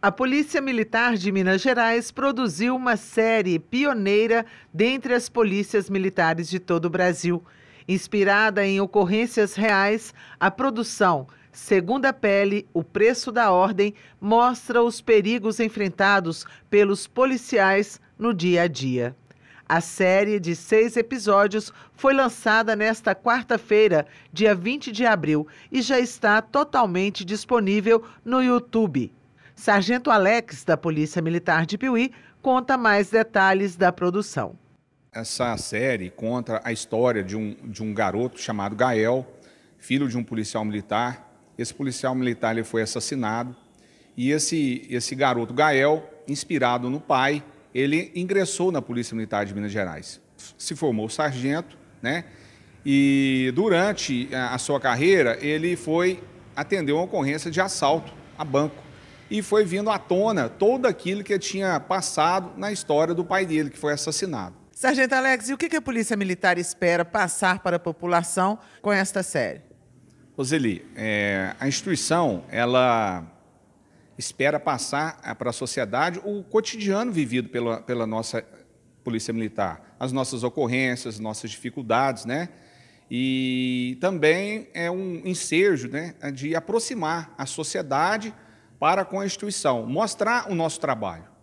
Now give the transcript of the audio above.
A Polícia Militar de Minas Gerais produziu uma série pioneira dentre as polícias militares de todo o Brasil. Inspirada em ocorrências reais, a produção Segunda Pele, O Preço da Ordem mostra os perigos enfrentados pelos policiais no dia a dia. A série de seis episódios foi lançada nesta quarta-feira, dia 20 de abril, e já está totalmente disponível no YouTube. Sargento Alex, da Polícia Militar de Piuí, conta mais detalhes da produção. Essa série conta a história de um, de um garoto chamado Gael, filho de um policial militar. Esse policial militar ele foi assassinado e esse, esse garoto Gael, inspirado no pai, ele ingressou na Polícia Militar de Minas Gerais. Se formou sargento, né? E durante a sua carreira, ele foi atender uma ocorrência de assalto a banco e foi vindo à tona todo aquilo que tinha passado na história do pai dele, que foi assassinado. Sargento Alex, e o que a Polícia Militar espera passar para a população com esta série? Roseli, é, a instituição, ela espera passar é, para a sociedade o cotidiano vivido pela, pela nossa Polícia Militar, as nossas ocorrências, nossas dificuldades, né? E também é um ensejo né, de aproximar a sociedade para com a instituição, mostrar o nosso trabalho.